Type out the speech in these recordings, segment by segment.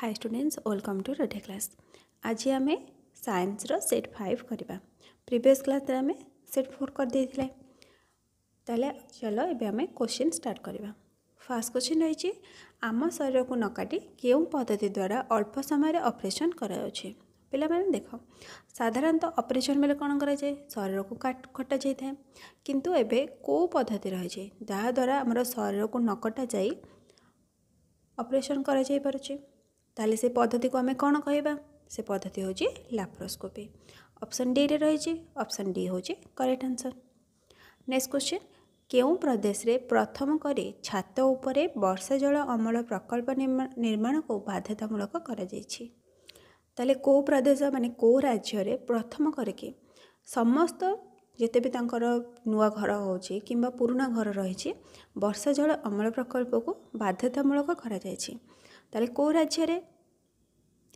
high students welcome to ready class ଆଜି ଆମେ ସାଇନ୍ସର ସେଟ୍ ଫାଇଭ୍ କରିବା ପ୍ରିଭିୟସ୍ କ୍ଲାସ୍ରେ ଆମେ ସେଟ୍ ଫୋର୍ କରିଦେଇଥିଲେ ତାହେଲେ ଚାଲ ଏବେ ଆମେ କୋଶ୍ଚିନ୍ ଷ୍ଟାର୍ଟ କରିବା ଫାର୍ଷ୍ଟ କୋଶ୍ଚିନ୍ ରହିଛି ଆମ ଶରୀରକୁ ନ କାଟି କେଉଁ ପଦ୍ଧତି ଦ୍ୱାରା ଅଳ୍ପ ସମୟରେ ଅପରେସନ୍ କରାଯାଉଛି ପିଲାମାନେ ଦେଖ ସାଧାରଣତଃ ଅପରେସନ୍ ବେଳେ କ'ଣ କରାଯାଏ ଶରୀରକୁ କଟା ଯାଇଥାଏ କିନ୍ତୁ ଏବେ କେଉଁ ପଦ୍ଧତି ରହିଛି ଯାହାଦ୍ୱାରା ଆମର ଶରୀରକୁ ନ କଟାଯାଇ ଅପରେସନ୍ କରାଯାଇପାରୁଛି ତାହେଲେ ସେ ପଦ୍ଧତିକୁ ଆମେ କ'ଣ କହିବା ସେ ପଦ୍ଧତି ହେଉଛି ଲାପ୍ରୋସ୍କୋପି ଅପସନ୍ ଡିରେ ରହିଛି ଅପସନ୍ ଡି ହେଉଛି କରେକ୍ଟ ଆନ୍ସର୍ ନେକ୍ସଟ କ୍ୱେଶ୍ଚିନ୍ କେଉଁ ପ୍ରଦେଶରେ ପ୍ରଥମ କରି ଛାତ ଉପରେ ବର୍ଷା ଜଳ ଅମଳ ପ୍ରକଳ୍ପ ନିର୍ମାଣକୁ ବାଧ୍ୟତାମୂଳକ କରାଯାଇଛି ତାହେଲେ କେଉଁ ପ୍ରଦେଶ ମାନେ କେଉଁ ରାଜ୍ୟରେ ପ୍ରଥମ କରିକି ସମସ୍ତ ଯେତେ ବି ତାଙ୍କର ନୂଆ ଘର ହେଉଛି କିମ୍ବା ପୁରୁଣା ଘର ରହିଛି ବର୍ଷା ଜଳ ଅମଳ ପ୍ରକଳ୍ପକୁ ବାଧ୍ୟତାମୂଳକ କରାଯାଇଛି ତାହେଲେ କେଉଁ ରାଜ୍ୟରେ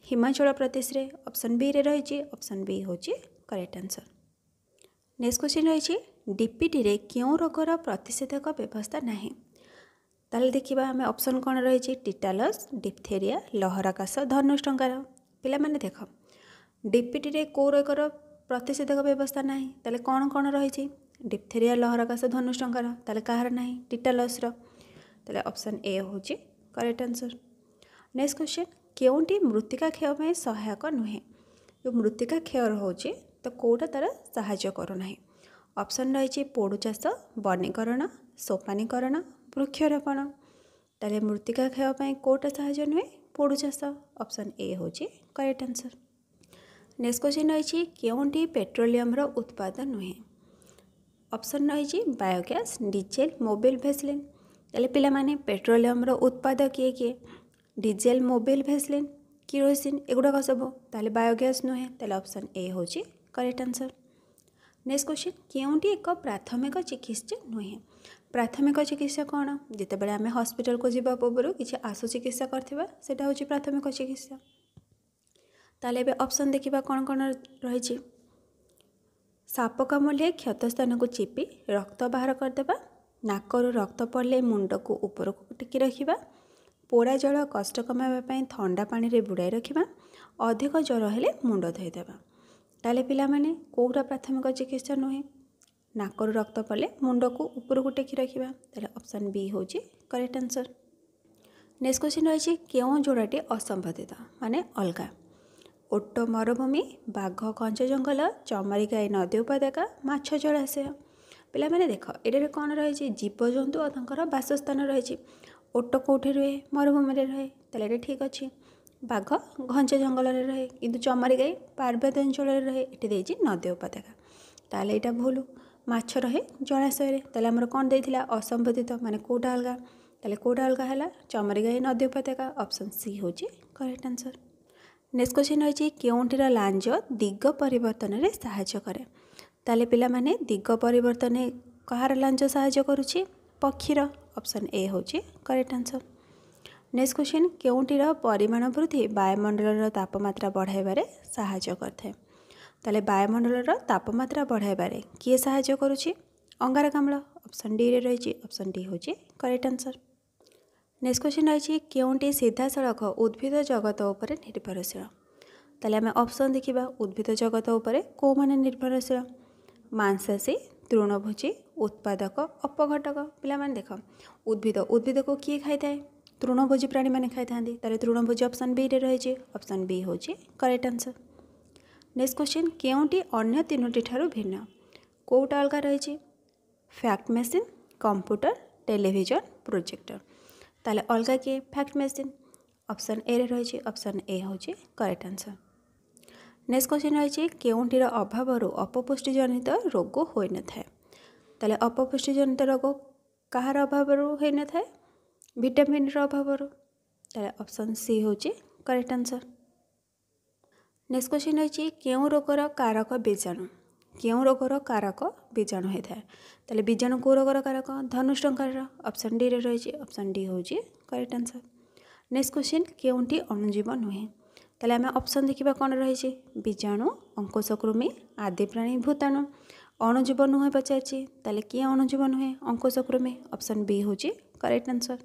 ହିମାଚଳ ପ୍ରଦେଶରେ ଅପସନ୍ ବିରେ ରହିଛି ଅପସନ୍ ବି ହେଉଛି କରେକ୍ଟ ଆନ୍ସର୍ ନେକ୍ସଟ କ୍ୱେଶ୍ଚିନ୍ ରହିଛି ଡିପିଟିରେ କେଉଁ ରୋଗର ପ୍ରତିଷେଧକ ବ୍ୟବସ୍ଥା ନାହିଁ ତାହେଲେ ଦେଖିବା ଆମେ ଅପସନ୍ କ'ଣ ରହିଛି ଟିଟାଲସ୍ ଡିପ୍ଥେରିଆ ଲହରାକାଶ ଧନୁଷ୍ଟଙ୍କାର ପିଲାମାନେ ଦେଖ ଡିପିଟିରେ କେଉଁ ରୋଗର ପ୍ରତିଷେଧକ ବ୍ୟବସ୍ଥା ନାହିଁ ତାହେଲେ କ'ଣ କ'ଣ ରହିଛି ଡିପ୍ଥେରିଆ ଲହରାକାଶ ଧନୁଷ୍ଟଙ୍କାର ତାହେଲେ କାହାର ନାହିଁ ଟିଟାଲସ୍ର ତାହେଲେ ଅପସନ୍ ଏ ହେଉଛି କରେକ୍ଟ ଆନ୍ସର୍ ନେକ୍ସଟ କ୍ୱେଶ୍ଚିନ୍ କେଉଁଟି ମୃତ୍ତିକା କ୍ଷୟ ପାଇଁ ସହାୟକ ନୁହେଁ ଯେଉଁ ମୃତ୍ତିକା କ୍ଷୟ ରହୁଛି ତ କେଉଁଟା ତା'ର ସାହାଯ୍ୟ କରୁନାହିଁ ଅପସନ୍ ରହିଛି ପୋଡ଼ୁ ଚାଷ ବନୀକରଣ ସୋପାନୀକରଣ ବୃକ୍ଷରୋପଣ ତାହେଲେ ମୃତ୍ତିକା କ୍ଷୟ ପାଇଁ କେଉଁଟା ସାହାଯ୍ୟ ନୁହେଁ ପୋଡ଼ୁ ଚାଷ ଅପସନ୍ ଏ ହେଉଛି କରେକ୍ଟ ଆନ୍ସର୍ ନେକ୍ସଟ କ୍ୱେଶ୍ଚିନ୍ ରହିଛି କେଉଁଟି ପେଟ୍ରୋଲିୟମର ଉତ୍ପାଦ ନୁହେଁ ଅପସନ୍ ରହିଛି ବାୟୋଗ୍ୟାସ୍ ଡିଜେଲ ମୋବିଲ୍ ଭେସଲିନ୍ ତାହେଲେ ପିଲାମାନେ ପେଟ୍ରୋଲିୟମର ଉତ୍ପାଦ କିଏ କିଏ ଡିଜେଲ ମୋବିଲ୍ ଭେସଲିନ୍ କିରୋସିନ୍ ଏଗୁଡ଼ାକ ସବୁ ତାହେଲେ ବାୟୋଗ୍ୟାସ୍ ନୁହେଁ ତାହେଲେ ଅପସନ୍ ଏ ହେଉଛି କରେକ୍ଟ ଆନ୍ସର୍ ନେକ୍ସଟ କ୍ୱେଶ୍ଚିନ୍ କେଉଁଟି ଏକ ପ୍ରାଥମିକ ଚିକିତ୍ସା ନୁହେଁ ପ୍ରାଥମିକ ଚିକିତ୍ସା କ'ଣ ଯେତେବେଳେ ଆମେ ହସ୍ପିଟାଲକୁ ଯିବା ପୂର୍ବରୁ କିଛି ଆଶୁ ଚିକିତ୍ସା କରିଥିବା ସେଇଟା ହେଉଛି ପ୍ରାଥମିକ ଚିକିତ୍ସା ତାହେଲେ ଏବେ ଅପସନ୍ ଦେଖିବା କ'ଣ କ'ଣ ରହିଛି ସାପ କାମୁଡ଼ିଲେ କ୍ଷତ ସ୍ଥାନକୁ ଚିପି ରକ୍ତ ବାହାର କରିଦେବା ନାକରୁ ରକ୍ତ ପଡ଼ିଲେ ମୁଣ୍ଡକୁ ଉପରକୁ ଟେକି ରଖିବା ପୋଡ଼ା ଜଳ କଷ୍ଟ କମାଇବା ପାଇଁ ଥଣ୍ଡା ପାଣିରେ ବୁଡ଼ାଇ ରଖିବା ଅଧିକ ଜ୍ୱର ହେଲେ ମୁଣ୍ଡ ଧୋଇଦେବା ତାହେଲେ ପିଲାମାନେ କେଉଁଟା ପ୍ରାଥମିକ ଚିକିତ୍ସା ନୁହେଁ ନାକରୁ ରକ୍ତ ପଡ଼ଲେ ମୁଣ୍ଡକୁ ଉପରକୁ ଟେକି ରଖିବା ତାହେଲେ ଅପସନ୍ ବି ହେଉଛି କରେକ୍ଟ ଆନ୍ସର୍ ନେକ୍ସଟ କ୍ୱେଶ୍ଚିନ୍ ରହିଛି କେଉଁ ଯୋଡ଼ାଟି ଅସମ୍ବନ୍ଧିତ ମାନେ ଅଲଗା ଓଟ ମରୁଭୂମି ବାଘ ଘଞ୍ଚ ଜଙ୍ଗଲ ଚମରିକାଇ ନଦୀ ଉପତ୍ୟକା ମାଛ ଜଳାଶୟ ପିଲାମାନେ ଦେଖ ଏଠାରେ କ'ଣ ରହିଛି ଜୀବଜନ୍ତୁ ଓ ତାଙ୍କର ବାସସ୍ଥାନ ରହିଛି ଓଟ କେଉଁଠି ରୁହେ ମରୁଭୂମିରେ ରୁହେ ତା'ହେଲେ ଏଇଟା ଠିକ୍ ଅଛି ବାଘ ଘଞ୍ଚ ଜଙ୍ଗଲରେ ରହେ କିନ୍ତୁ ଚମାରୀ ଗାଈ ପାର୍ବତ୍ୟ ଅଞ୍ଚଳରେ ରହେ ଏଠି ଦେଇଛି ନଦୀ ଉପତ୍ୟକା ତା'ହେଲେ ଏଇଟା ଭୁଲ ମାଛ ରହେ ଜଳାଶୟରେ ତା'ହେଲେ ଆମର କ'ଣ ଦେଇଥିଲା ଅସମ୍ବୋଧିତ ମାନେ କେଉଁଟା ଅଲଗା ତା'ହେଲେ କେଉଁଟା ଅଲଗା ହେଲା ଚମରୀ ଗାଈ ନଦୀ ଉପତ୍ୟକା ଅପସନ୍ ସି ହେଉଛି କରେକ୍ଟ ଆନ୍ସର୍ ନେକ୍ସଟ କ୍ୱେଶ୍ଚିନ୍ ରହିଛି କେଉଁଠିର ଲାଞ୍ଜ ଦିଗ ପରିବର୍ତ୍ତନରେ ସାହାଯ୍ୟ କରେ ତାହେଲେ ପିଲାମାନେ ଦିଗ ପରିବର୍ତ୍ତନେ କାହାର ଲାଞ୍ଜ ସାହାଯ୍ୟ କରୁଛି ପକ୍ଷୀର অপশন এ হচে करेक्ट आंसर नेक्स्ट क्वेश्चन কেওটিৰ পৰিমাণ বৃদ্ধি বায়ুমণ্ডলৰ તાপমাত্ৰা বঢ়াইবৰে সহায়ক কৰে তলে বায়ুমণ্ডলৰ તાপমাত্ৰা বঢ়াইবৰে কি সহায়ক কৰুচি অঙ্গাৰ গামলা অপশন ডি ৰে ৰৈচি অপশন ডি হচে करेक्ट আনসার नेक्स्ट क्वेश्चन ৰৈচি কেওটি সIDTHা সৰখ উদ্ভিদ জগত ওপৰে নিৰ্ভৰশীল তলে আমি অপশন দেখিবা উদ্ভিদ জগত ওপৰে কো মান নিৰ্ভৰশীল মানসাসে तृणभोजी उत्पादक अपघटक पे देख उद्भिद उद्भिद को किए खाई है तृणभोजी प्राणी मैंने खाई था तृणभोजी अप्सन बी रही अप्सन बी हूँ करेक्ट आंसर नेक्स्ट क्वेश्चन केवटी अगर तीनोटी भिन्न कौटा अलग रही fax machine computer television projector ताल अलग किए फैक्ट मेसीन अप्सन ए रही अप्सन ए हूँ करेक्ट आंसर नेक्स्ट क्वेश्चन रही है क्योंटीर अभाव अपपुष्टि जनित रोग हो न था तेल अपपुष्टि जनित रोग कहार अभाव हो न था भिटामिन अभाव अप्सन सी हूँ करेक्ट आंसर नेक्स्ट क्वेश्चन रही क्यों रोग कारक बीजाणु क्यों रोग कारक बीजाणु होता है बीजाणु कौ रोग कारक धनुष टकर डी रही अप्सन डी हूँ करेक्ट आंसर नेक्स्ट क्वेश्चन क्योंटी अणुजीव नुहे तेल आम अपसन देखा कौन रही बीजाणु अंकुशकृमि आदि प्राणी भूताणु अणुजीव नुह पचार किए अणुजीव नुहे कृमि अप्सन बी हूँ करेक्ट आंसर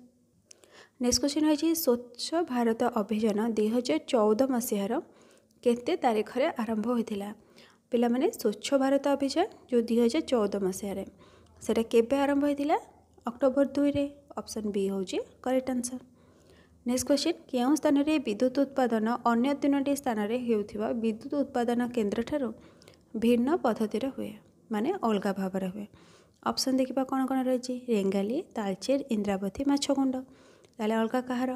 नेक्स्ट क्वेश्चन रही स्वच्छ भारत अभियान दुईार चौद मसीहार केत तारीख में आरंभ होता पे स्वच्छ भारत अभियान जो दुई हजार चौदह मसीहारे आरंभ होता अक्टोबर दुईरे ऑप्शन बी हूँ करेक्ट आंसर ନେକ୍ସଟ କ୍ୱେଶ୍ଚିନ୍ କେଉଁ ସ୍ଥାନରେ ବିଦ୍ୟୁତ ଉତ୍ପାଦନ ଅନ୍ୟ ତିନୋଟି ସ୍ଥାନରେ ହେଉଥିବା ବିଦ୍ୟୁତ ଉତ୍ପାଦନ କେନ୍ଦ୍ରଠାରୁ ଭିନ୍ନ ପଦ୍ଧତିରେ ହୁଏ ମାନେ ଅଲଗା ଭାବରେ ହୁଏ ଅପସନ୍ ଦେଖିବା କ'ଣ କ'ଣ ରହିଛି ରେଙ୍ଗାଲି ତାଳଚେର ଇନ୍ଦ୍ରାବତୀ ମାଛକୁଣ୍ଡ ତାହେଲେ ଅଲଗା କାହାର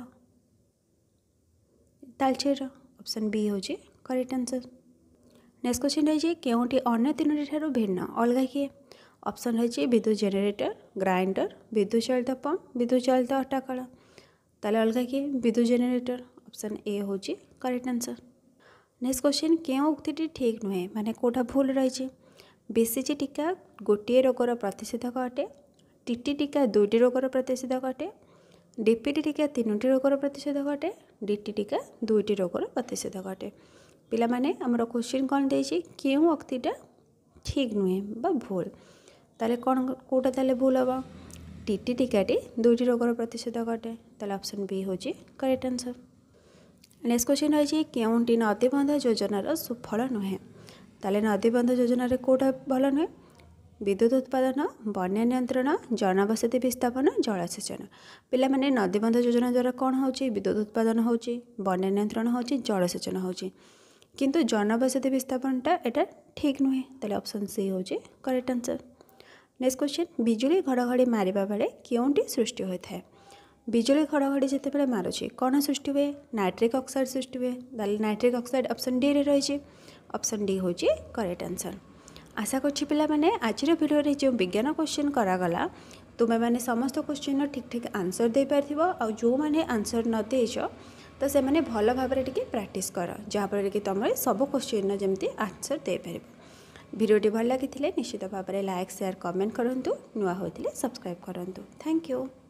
ତାଳଚେରର ଅପସନ୍ ବି ହେଉଛି କରେକ୍ଟ ଆନ୍ସର୍ ନେକ୍ସଟ କ୍ୱେଶ୍ଚିନ୍ ରହିଛି କେଉଁଠି ଅନ୍ୟ ତିନୋଟି ଠାରୁ ଭିନ୍ନ ଅଲଗା କିଏ ଅପସନ୍ ରହିଛି ବିଦ୍ୟୁତ ଜେନେରେଟର ଗ୍ରାଇଣ୍ଡର ବିଦ୍ୟୁତ ଚାଳିତ ପମ୍ପ ବିଦ୍ୟୁତ ଚାଳିତ ଅଟାକଳ ତାହେଲେ ଅଲଗା କିଏ ବିଦ୍ୟୁତ ଜେନେରେଟର ଅପସନ୍ ଏ ହେଉଛି କରେକ୍ଟ ଆନ୍ସର୍ ନେକ୍ସଟ କ୍ୱେଶ୍ଚିନ୍ କେଉଁ ଉକ୍ତିଟି ଠିକ୍ ନୁହେଁ ମାନେ କେଉଁଟା ଭୁଲ ରହିଛି ବିସିଜି ଟୀକା ଗୋଟିଏ ରୋଗର ପ୍ରତିଷେଧକ ଅଟେ ଟିଟି ଟୀକା ଦୁଇଟି ରୋଗର ପ୍ରତିଷେଧକ ଅଟେ ଡିପିଟି ଟୀକା ତିନୋଟି ରୋଗର ପ୍ରତିଷେଧକ ଅଟେ ଡିଟି ଟୀକା ଦୁଇଟି ରୋଗର ପ୍ରତିଷେଧକ ଅଟେ ପିଲାମାନେ ଆମର କ୍ୱେଶ୍ଚିନ୍ କ'ଣ ଦେଇଛି କେଉଁ ଉକ୍ତିଟା ଠିକ୍ ନୁହେଁ ବା ଭୁଲ ତାହେଲେ କ'ଣ କେଉଁଟା ତାହେଲେ ଭୁଲ ହେବ ଟିଟି ଟୀକାଟି ଦୁଇଟି ରୋଗର ପ୍ରତିଷେଧକ ଅଟେ तेल अप्सन बी हूँ करेक्ट आंसर नेक्स्ट क्वेश्चन रही क्योंटी नदीबंध योजनार सुफल नुहे ताल नदीबंध योजन कौटा भल नुहे विद्युत उत्पादन बना नियंत्रण जनवस विस्थापन जलसेचन पे नदीबंध योजना द्वारा कौन हो विद्युत उत्पादन होना नियंत्रण हो जलसेचन हो किंतु जनवस विस्थापनटा यहाँ ठीक नुहे तेल अप्सन सी हूँ करेक्ट आंसर नेक्स्ट क्वेश्चन विजुड़ी घड़ घड़ी मारे बेले क्योंटी सृष्टि होता है ବିଜୁଳି ଘଡ଼ଘଡ଼ି ଯେତେବେଳେ ମାରୁଛି କ'ଣ ସୃଷ୍ଟି ହୁଏ ନାଇଟ୍ରିକ୍ ଅକ୍ସାଇଡ଼୍ ସୃଷ୍ଟି ହୁଏ ତାହେଲେ ନାଇଟ୍ରିକ୍ ଅକ୍ସାଇଡ଼୍ ଅପସନ୍ ଡିରେ ରହିଛି ଅପସନ୍ ଡି ହେଉଛି କରେକ୍ଟ ଆନ୍ସର୍ ଆଶା କରୁଛି ପିଲାମାନେ ଆଜିର ଭିଡ଼ିଓରେ ଯେଉଁ ବିଜ୍ଞାନ କୋଶ୍ଚିନ୍ କରାଗଲା ତୁମେମାନେ ସମସ୍ତ କୋଶ୍ଚିନ୍ର ଠିକ୍ ଠିକ୍ ଆନ୍ସର୍ ଦେଇପାରିଥିବ ଆଉ ଯେଉଁମାନେ ଆନ୍ସର୍ ନ ଦେଇଛ ତ ସେମାନେ ଭଲ ଭାବରେ ଟିକେ ପ୍ରାକ୍ଟିସ୍ କର ଯାହାଫଳରେ କି ତୁମେ ସବୁ କୋଶ୍ଚିନ୍ର ଯେମିତି ଆନ୍ସର୍ ଦେଇପାରିବ ଭିଡ଼ିଓଟି ଭଲ ଲାଗିଥିଲେ ନିଶ୍ଚିତ ଭାବରେ ଲାଇକ୍ ସେୟାର କମେଣ୍ଟ କରନ୍ତୁ ନୂଆ ହୋଇଥିଲେ ସବସ୍କ୍ରାଇବ୍ କରନ୍ତୁ ଥ୍ୟାଙ୍କ ୟୁ